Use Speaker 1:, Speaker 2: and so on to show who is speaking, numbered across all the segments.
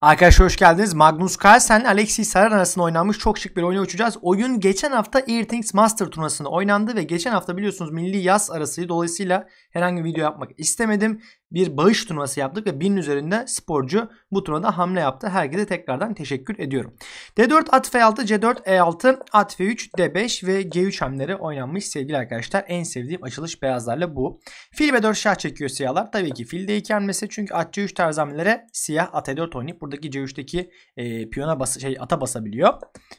Speaker 1: Arkadaşlar hoş geldiniz. Magnus Carlsen, Alexis Sarar arasında oynanmış çok şık bir oyuna uçacağız. Oyun geçen hafta Airthings Master turnuvasında oynandı ve geçen hafta biliyorsunuz milli yaz arasıydı. Dolayısıyla herhangi bir video yapmak istemedim bir bağış turnuvası yaptık ve 1000'in üzerinde sporcu bu turnuvada hamle yaptı. Herkese tekrardan teşekkür ediyorum. D4 at F6, C4 E6, at F3, D5 ve G3 hamleri oynanmış sevgili arkadaşlar. En sevdiğim açılış beyazlarla bu. Fil B4 şah çekiyor siyahlar. Tabii ki fil D2 hamlesi çünkü at C3 tarz hamlelere siyah at E4 oynayıp buradaki C3'teki e, piyona bas şey ata basabiliyor.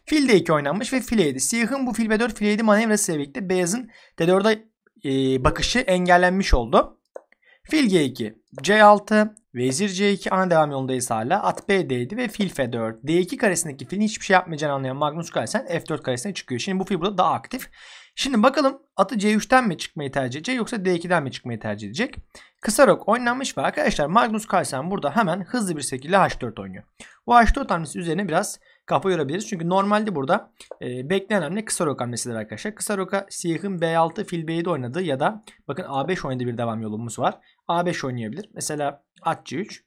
Speaker 1: Fil D2 oynanmış ve fil E7. Siyahın bu fil B4 fil E7 manevrasıyla birlikte beyazın D4'e e, bakışı engellenmiş oldu. Fil G2, C6, Vezir C2 ana devam yolundayız hala. At b B'deydi ve fil F4. D2 karesindeki filin hiçbir şey yapmayacağını anlayan Magnus Carlsen F4 karesine çıkıyor. Şimdi bu fil burada daha aktif. Şimdi bakalım atı C3'ten mi çıkmayı tercih edecek yoksa D2'den mi çıkmayı tercih edecek? Kısa rok oynanmış ve arkadaşlar Magnus Carlsen burada hemen hızlı bir şekilde H4 oynuyor. Bu H4 hamlesi üzerine biraz kafa yorabiliriz. Çünkü normalde burada e, beklenen hamle kısa rok hamlesidir arkadaşlar. Kısa roka Siyah'ın B6 fil B7 oynadığı ya da bakın A5 oynadığı bir devam yolumuz var. A5 oynayabilir. Mesela at C3,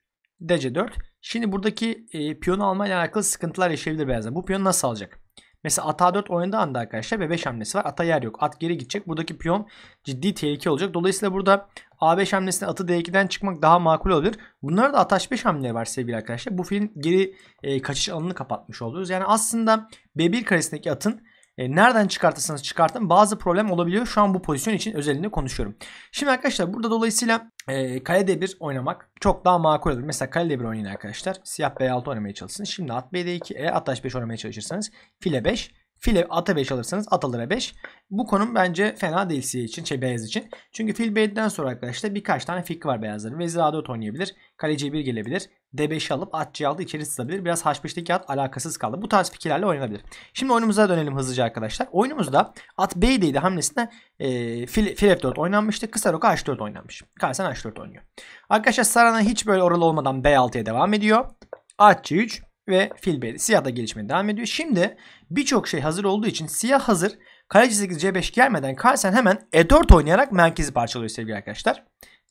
Speaker 1: DC4. Şimdi buradaki e, piyonu almayla alakalı sıkıntılar yaşayabilir beyazlar. Bu piyonu nasıl alacak? Mesela ata 4 oynadığı anda arkadaşlar ve 5 hamlesi var. Ata yer yok. At geri gidecek. Buradaki piyon ciddi tehlike olacak. Dolayısıyla burada A5 hamlesine atı D2'den çıkmak daha makul olabilir. Bunlar da at H5 hamleleri var sevgili arkadaşlar. Bu filin geri e, kaçış alanını kapatmış oluyoruz. Yani aslında B1 karesindeki atın e, nereden çıkartırsanız çıkartın bazı problem olabiliyor. Şu an bu pozisyon için özelinde konuşuyorum. Şimdi arkadaşlar burada dolayısıyla e, kale d1 oynamak çok daha makul olur. Mesela kale d1 oynayın arkadaşlar. Siyah b6 oynamaya çalışsın. Şimdi at b d2, e at h5 oynamaya çalışırsanız file 5 File ata 5 alırsanız at alır 5. Bu konum bence fena değil siyah için, şey beyaz için. Çünkü fil b sonra arkadaşlar birkaç tane fikri var beyazların. Vezir a4 oynayabilir. Kale c1 gelebilir. d5 alıp at c6 içeri sızabilir. Biraz h5'teki at alakasız kaldı. Bu tarz fikirlerle oynanabilir. Şimdi oyunumuza dönelim hızlıca arkadaşlar. Oyunumuzda at b7 hamlesinde e, fil, fil f4 oynanmıştı. Kısa roka h4 oynanmış. Kalsen h4 oynuyor. Arkadaşlar Sarana hiç böyle oralı olmadan b6'ya devam ediyor. At c3 ve fil beydi. Siyah da gelişmeye devam ediyor. Şimdi birçok şey hazır olduğu için siyah hazır. Kaleci 8 C5 gelmeden Carlsen hemen E4 oynayarak merkezi parçalıyor sevgili arkadaşlar.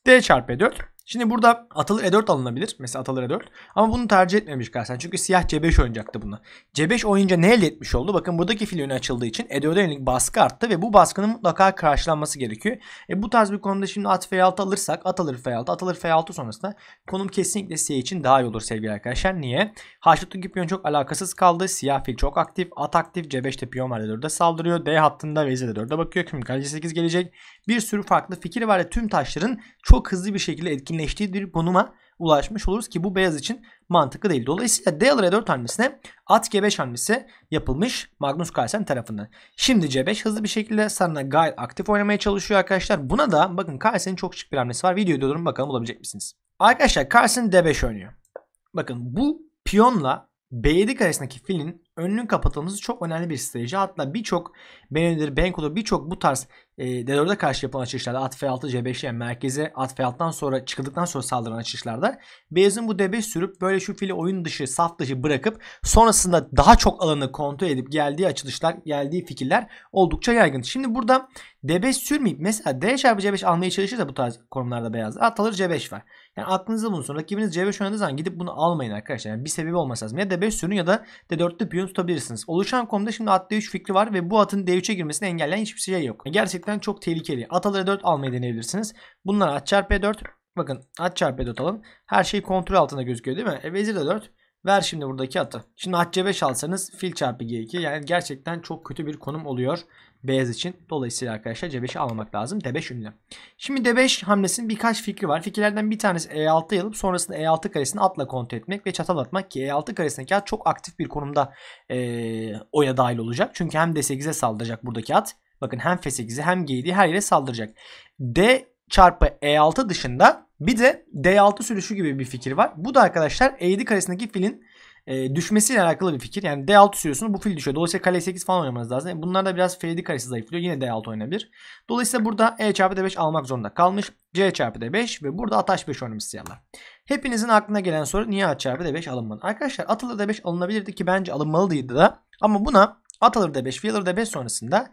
Speaker 1: D çarpı E4 Şimdi burada atılır E4 alınabilir. Mesela atılır E4. Ama bunu tercih etmemiş Karsen. Çünkü siyah C5 oynayacaktı bunu. C5 oynayınca ne elde etmiş oldu? Bakın buradaki fil önü açıldığı için E4'e yönelik baskı arttı ve bu baskının mutlaka karşılanması gerekiyor. E bu tarz bir konuda şimdi at F6 alırsak at alır F6 at alır F6 sonrasında konum kesinlikle siyah için daha iyi olur sevgili arkadaşlar. Niye? Haçlıklı piyon çok alakasız kaldı. Siyah fil çok aktif. At aktif. C5'te piyon var E4'e saldırıyor. D hattında ve E4'e bakıyor. Şimdi kaleci 8 gelecek. Bir sürü farklı fikir var ve tüm taşların çok hızlı bir şekilde etkin etkinleştiği bir konuma ulaşmış oluruz ki bu beyaz için mantıklı değil. Dolayısıyla D alır E4 hamlesine at G5 hamlesi yapılmış Magnus Carlsen tarafından. Şimdi C5 hızlı bir şekilde sarına gayet aktif oynamaya çalışıyor arkadaşlar. Buna da bakın Carlsen'in çok şık bir hamlesi var. Videoyu durun bakalım bulabilecek misiniz? Arkadaşlar Carlsen D5 oynuyor. Bakın bu piyonla B7 karesindeki filin önünün kapatılması çok önemli bir strateji. Hatta birçok Beneldir, Benko'da birçok bu tarz e, D4'e karşı yapılan açışlarda, at F6, C5 yani merkeze at F6'dan sonra çıkıldıktan sonra saldıran açışlarda, Beyaz'ın bu D5 sürüp böyle şu fili oyun dışı, saf dışı bırakıp sonrasında daha çok alanı kontrol edip geldiği açılışlar, geldiği fikirler oldukça yaygın. Şimdi burada D5 sürmeyip mesela D çarpı C5 almaya çalışırsa bu tarz konumlarda Beyaz. At alır C5 var. Yani aklınızda bulunsun. Rakibiniz C5 oynadığı zaman gidip bunu almayın arkadaşlar. Yani bir sebebi olması lazım. Ya D5 sürün ya da D4'te piyon tutabilirsiniz. Oluşan konuda şimdi at D3 fikri var ve bu atın D3'e girmesini engelleyen hiçbir şey yok. Gerçekten çok tehlikeli. At alır 4 almayı deneyebilirsiniz. Bunlar at çarpı E4. Bakın at çarpı E4 alın. Her şey kontrol altında gözüküyor değil mi? E, vezir D4. Ver şimdi buradaki atı. Şimdi at C5 alsanız fil çarpı G2. Yani gerçekten çok kötü bir konum oluyor. Beyaz için. Dolayısıyla arkadaşlar C5'i almamak lazım. D5 ünlü. Şimdi D5 hamlesinin birkaç fikri var. Fikirlerden bir tanesi E6 alıp sonrasında E6 karesini atla kontrol etmek ve çatal atmak ki E6 karesindeki at çok aktif bir konumda e, oya dahil olacak. Çünkü hem D8'e saldıracak buradaki at. Bakın hem F8'e hem G7'ye her yere saldıracak. D çarpı E6 dışında bir de D6 sürüşü gibi bir fikir var. Bu da arkadaşlar E7 karesindeki filin e, düşmesiyle alakalı bir fikir. Yani D6 sürüyorsunuz bu fil düşüyor. Dolayısıyla kale 8 falan oynamanız lazım. E, bunlar da biraz Freddy karesi zayıflıyor. Yine D6 oynanabilir. Dolayısıyla burada E çarpı D5 almak zorunda kalmış. C çarpı D5 ve burada at H5 oynamış siyahlar. Hepinizin aklına gelen soru niye at çarpı D5 alınmadı? Arkadaşlar at D5 alınabilirdi ki bence alınmalıydı da. Ama buna at D5 fil D5 sonrasında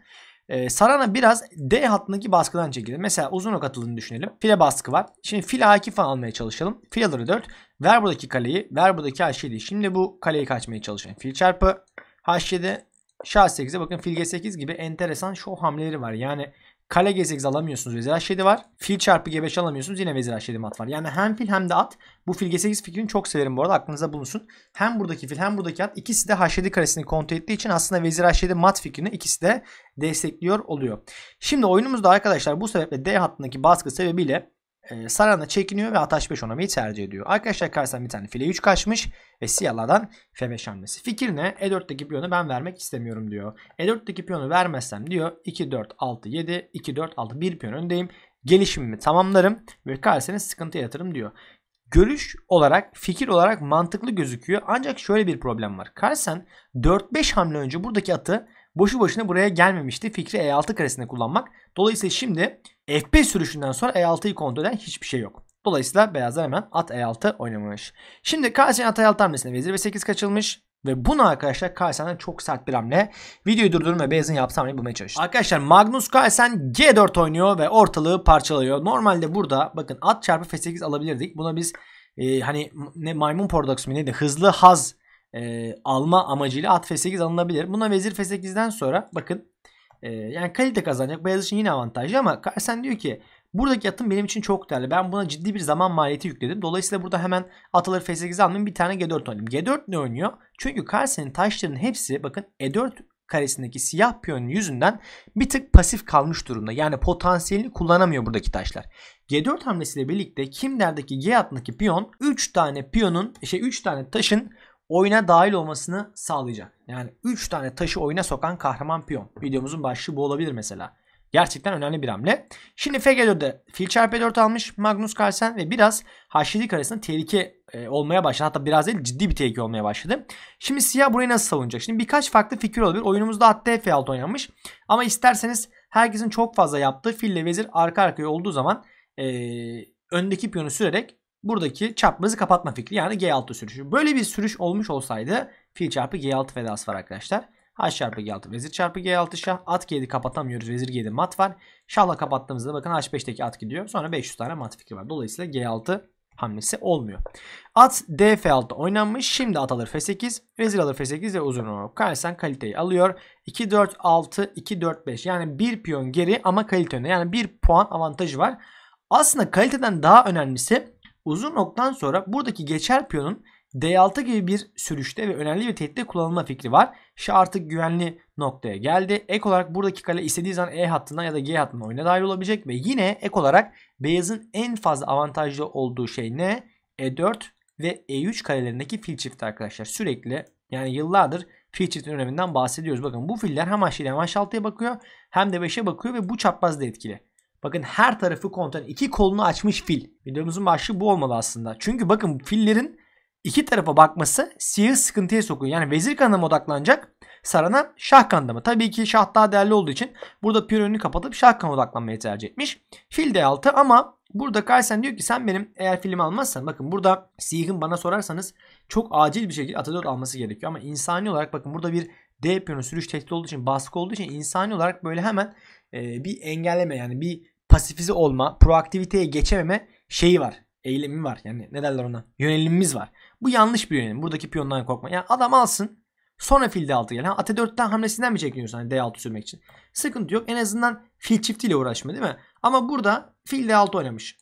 Speaker 1: ee, Sarana biraz D hattındaki baskıdan çekildi. Mesela uzun ok atıldığını düşünelim. File baskı var. Şimdi file A2 falan almaya çalışalım. Fileleri 4. Ver buradaki kaleyi. Ver buradaki H7. Şimdi bu kaleyi kaçmaya çalışan fil çarpı. H7 Şah 8'e bakın fil G8 gibi enteresan şu hamleleri var. Yani Kale g alamıyorsunuz vezir h7 var. Fil çarpı G5 alamıyorsunuz yine vezir h7 mat var. Yani hem fil hem de at. Bu fil G8 fikrini çok severim bu arada aklınıza bulunsun. Hem buradaki fil hem buradaki at ikisi de h7 karesini kontrol ettiği için aslında vezir h7 mat fikrini ikisi de destekliyor oluyor. Şimdi oyunumuzda arkadaşlar bu sebeple D hattındaki baskı sebebiyle e, ee, Saran'la çekiniyor ve ataş 5 oynamayı tercih ediyor. Arkadaşlar karşısına bir tane file 3 kaçmış ve siyahlardan F5 hamlesi. Fikir ne? E4'teki piyonu ben vermek istemiyorum diyor. E4'teki piyonu vermezsem diyor 2-4-6-7, 2-4-6 bir piyon öndeyim. Gelişimimi tamamlarım ve karşısına sıkıntı yaratırım diyor. Görüş olarak, fikir olarak mantıklı gözüküyor. Ancak şöyle bir problem var. Carlsen 4-5 hamle önce buradaki atı boşu boşuna buraya gelmemişti fikri E6 karesinde kullanmak. Dolayısıyla şimdi F5 sürüşünden sonra E6'yı kontrol eden hiçbir şey yok. Dolayısıyla beyazlar hemen at E6 oynamış. Şimdi Kalsen at E6 hamlesine vezir ve 8 kaçılmış. Ve bunu arkadaşlar Carlsen'den çok sert bir hamle. Videoyu durdurun ve Beyaz'ın yaptığı hamleyi bulmaya çalıştım. Arkadaşlar Magnus Carlsen G4 oynuyor ve ortalığı parçalıyor. Normalde burada bakın at çarpı F8 alabilirdik. Buna biz e, hani ne maymun paradoks mu neydi? Hızlı haz e, alma amacıyla at F8 alınabilir. Buna vezir F8'den sonra bakın e, yani kalite kazanacak. Beyaz için yine avantajlı ama Carlsen diyor ki buradaki atım benim için çok değerli. Ben buna ciddi bir zaman maliyeti yükledim. Dolayısıyla burada hemen ataları F8 almayayım bir tane G4 oynayayım. G4 ne oynuyor? Çünkü Carlsen'in taşlarının hepsi bakın E4 karesindeki siyah piyon yüzünden bir tık pasif kalmış durumda. Yani potansiyelini kullanamıyor buradaki taşlar. G4 hamlesiyle birlikte Kimler'deki G hattındaki piyon 3 tane piyonun şey 3 tane taşın oyuna dahil olmasını sağlayacak. Yani 3 tane taşı oyuna sokan kahraman piyon. Videomuzun başlığı bu olabilir mesela. Gerçekten önemli bir hamle. Şimdi Fegeleo'da fil çarpı 4 almış Magnus Carlsen ve biraz Haşidik arasında tehlike e, olmaya başladı. Hatta biraz değil ciddi bir tehlike olmaya başladı. Şimdi siyah burayı nasıl savunacak? Şimdi birkaç farklı fikir olabilir. Oyunumuzda hatta F6 oynanmış. Ama isterseniz herkesin çok fazla yaptığı fille vezir arka arkaya olduğu zaman e, öndeki piyonu sürerek buradaki çaprazı kapatma fikri yani G6 sürüşü. Böyle bir sürüş olmuş olsaydı fil çarpı G6 vedası var arkadaşlar. H çarpı G6 vezir çarpı G6 şah. At G7 kapatamıyoruz. Vezir G7 mat var. Şahla kapattığımızda bakın H5'teki at gidiyor. Sonra 500 tane mat fikri var. Dolayısıyla G6 hamlesi olmuyor. At D F6 oynanmış. Şimdi at alır F8. Vezir alır F8 ve uzun olarak Karlsen kaliteyi alıyor. 2 4 6 2 4 5 yani bir piyon geri ama kalite önde. Yani bir puan avantajı var. Aslında kaliteden daha önemlisi Uzun noktan sonra buradaki geçer piyonun D6 gibi bir sürüşte ve önemli bir tehditte kullanılma fikri var. Şah artık güvenli noktaya geldi. Ek olarak buradaki kale istediği zaman E hattından ya da G hattına oyuna dahil olabilecek ve yine ek olarak beyazın en fazla avantajlı olduğu şey ne? E4 ve E3 kalelerindeki fil çifti arkadaşlar. Sürekli yani yıllardır fil çiftin öneminden bahsediyoruz. Bakın bu filler hem aşağıya hem H6'ya bakıyor hem de 5'e bakıyor ve bu çapraz da etkili. Bakın her tarafı kontrol, iki kolunu açmış fil. Videomuzun başlığı bu olmalı aslında. Çünkü bakın fillerin iki tarafa bakması siyahı sıkıntıya sokuyor. Yani vezir kanına odaklanacak? Sarana şah kanına Tabii ki şah daha değerli olduğu için burada piyonunu kapatıp şah kanına odaklanmayı tercih etmiş. Fil D6 ama burada kaysen diyor ki sen benim eğer filmi almazsan bakın burada siyahın bana sorarsanız çok acil bir şekilde ata alması gerekiyor. Ama insani olarak bakın burada bir D piyonu sürüş tehdit olduğu için baskı olduğu için insani olarak böyle hemen e, bir engelleme yani bir pasifize olma, proaktiviteye geçememe şeyi var. Eylemi var. Yani ne derler ona? Yönelimimiz var. Bu yanlış bir yönelim. Buradaki piyondan korkma. Yani adam alsın. Sonra fil d altı gel. Ha, at 4'ten hamlesinden mi çekiniyorsun hani D6 sürmek için? Sıkıntı yok. En azından fil çiftiyle uğraşma değil mi? Ama burada fil D6 oynamış.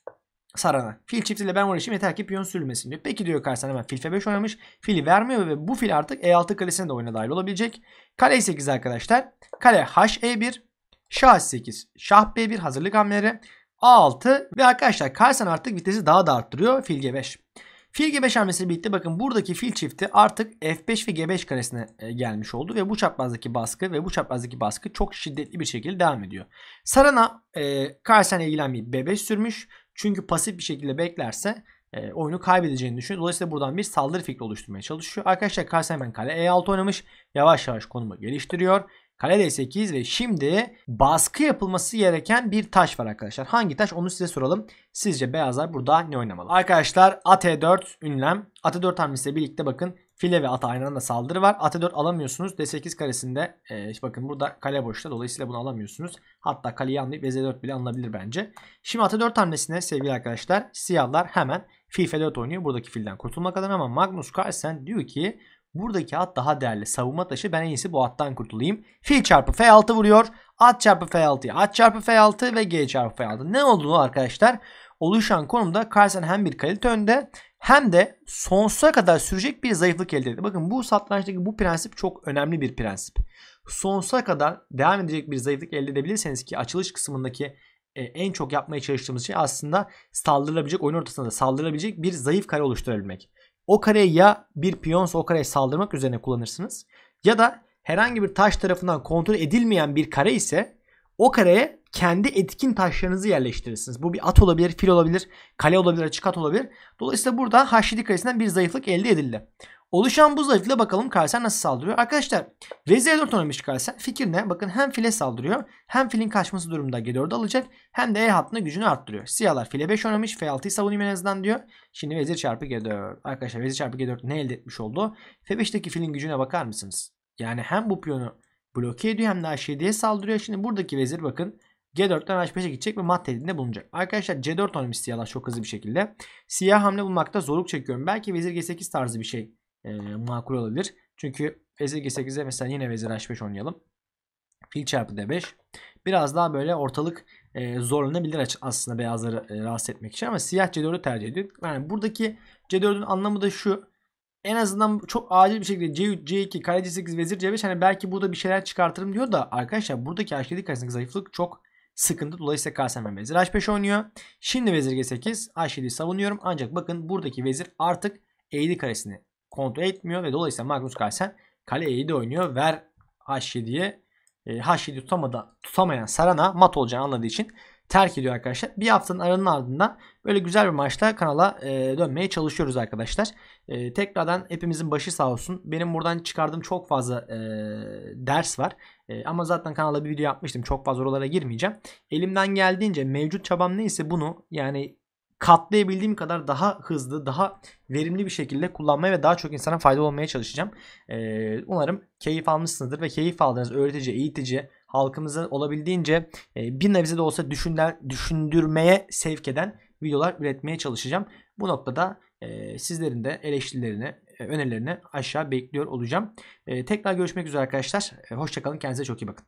Speaker 1: Sarana. Fil çiftiyle ben uğraşayım yeter ki piyon sürülmesin diyor. Peki diyor Karsan hemen fil F5 oynamış. Fili vermiyor ve bu fil artık E6 kalesine de oyuna dahil olabilecek. Kale 8 e arkadaşlar. Kale H E1. Şah 8 Şah B1 hazırlık hamleleri. A6 ve arkadaşlar Carlsen artık vitesi daha da arttırıyor. Fil G5. Fil G5 hamlesiyle birlikte bakın buradaki fil çifti artık F5 ve G5 karesine e, gelmiş oldu ve bu çaprazdaki baskı ve bu çaprazdaki baskı çok şiddetli bir şekilde devam ediyor. Sarana e, Carlsen ilgilenmeyip B5 sürmüş. Çünkü pasif bir şekilde beklerse e, oyunu kaybedeceğini düşünüyor. Dolayısıyla buradan bir saldırı fikri oluşturmaya çalışıyor. Arkadaşlar Carlsen hemen kale E6 oynamış. Yavaş yavaş konumu geliştiriyor. Kale D8 ve şimdi baskı yapılması gereken bir taş var arkadaşlar. Hangi taş onu size soralım. Sizce beyazlar burada ne oynamalı? Arkadaşlar AT4 e ünlem. AT4 e hamlesiyle birlikte bakın file ve at aynanında saldırı var. AT4 e alamıyorsunuz. D8 karesinde e, bakın burada kale boşta. Dolayısıyla bunu alamıyorsunuz. Hatta kaleyi anlayıp VZ4 bile alınabilir bence. Şimdi AT4 hamlesine sevgili arkadaşlar siyahlar hemen fil F4 oynuyor. Buradaki filden kurtulmak adına ama Magnus Carlsen diyor ki Buradaki at daha değerli. Savunma taşı. Ben en iyisi bu attan kurtulayım. Fil çarpı F6 vuruyor. At çarpı F6'ya. At çarpı F6 ve G çarpı F6. Ne olduğunu arkadaşlar oluşan konumda Carlsen hem bir kalite önde hem de sonsuza kadar sürecek bir zayıflık elde etti. Bakın bu satrançtaki bu prensip çok önemli bir prensip. Sonsuza kadar devam edecek bir zayıflık elde edebilirseniz ki açılış kısmındaki e, en çok yapmaya çalıştığımız şey aslında saldırılabilecek oyun ortasında da saldırılabilecek bir zayıf kare oluşturabilmek. O kareyi ya bir piyonsa o kareye saldırmak üzerine kullanırsınız ya da herhangi bir taş tarafından kontrol edilmeyen bir kare ise o kareye kendi etkin taşlarınızı yerleştirirsiniz. Bu bir at olabilir, fil olabilir, kale olabilir, açık at olabilir. Dolayısıyla burada Haşidi karesinden bir zayıflık elde edildi. Oluşan bu zayıfla bakalım Kaiser nasıl saldırıyor. Arkadaşlar vezire 4 oynamış Kaiser. Fikir ne? Bakın hem file saldırıyor hem filin kaçması durumunda G4'ü alacak hem de E hattına gücünü arttırıyor. Siyahlar file 5 oynamış. F6'yı savunayım en azından diyor. Şimdi vezir çarpı G4. Arkadaşlar vezir çarpı G4 ne elde etmiş oldu? F5'teki filin gücüne bakar mısınız? Yani hem bu piyonu bloke ediyor hem de H7'ye saldırıyor. Şimdi buradaki vezir bakın G4'ten H5'e gidecek ve mat tehdidinde bulunacak. Arkadaşlar C4 oynamış siyahlar çok hızlı bir şekilde. Siyah hamle bulmakta zorluk çekiyorum. Belki vezir G8 tarzı bir şey e, makul olabilir. Çünkü vezir g8'e mesela yine vezir h5 oynayalım. Fil çarpı d5. Biraz daha böyle ortalık e, zorlanabilir aslında beyazları e, rahatsız etmek için ama siyah c4'ü tercih ediyor. Yani buradaki c4'ün anlamı da şu. En azından çok acil bir şekilde C3, C2, kale C8, vezir C5 hani belki burada bir şeyler çıkartırım diyor da arkadaşlar buradaki h7 karşısındaki zayıflık çok sıkıntı. Dolayısıyla ben vezir h5 oynuyor. Şimdi vezir g8 h7'yi savunuyorum. Ancak bakın buradaki vezir artık e eğri karesini kontrol etmiyor ve dolayısıyla Magnus Carlsen kale E7 oynuyor. Ver H7'ye e, H7 tutamadan, tutamayan Sarana mat olacağını anladığı için terk ediyor arkadaşlar. Bir haftanın aranın ardından böyle güzel bir maçta kanala e, dönmeye çalışıyoruz arkadaşlar. E, tekrardan hepimizin başı sağ olsun. Benim buradan çıkardığım çok fazla e, ders var. E, ama zaten kanala bir video yapmıştım. Çok fazla oralara girmeyeceğim. Elimden geldiğince mevcut çabam neyse bunu yani katlayabildiğim kadar daha hızlı, daha verimli bir şekilde kullanmaya ve daha çok insana fayda olmaya çalışacağım. Ee, umarım keyif almışsınızdır ve keyif aldığınız öğretici, eğitici, halkımızı olabildiğince e, bir nebze de olsa düşünler, düşündürmeye sevk eden videolar üretmeye çalışacağım. Bu noktada e, sizlerin de eleştirilerini, e, önerilerini aşağı bekliyor olacağım. E, tekrar görüşmek üzere arkadaşlar. E, hoşçakalın. Kendinize çok iyi bakın.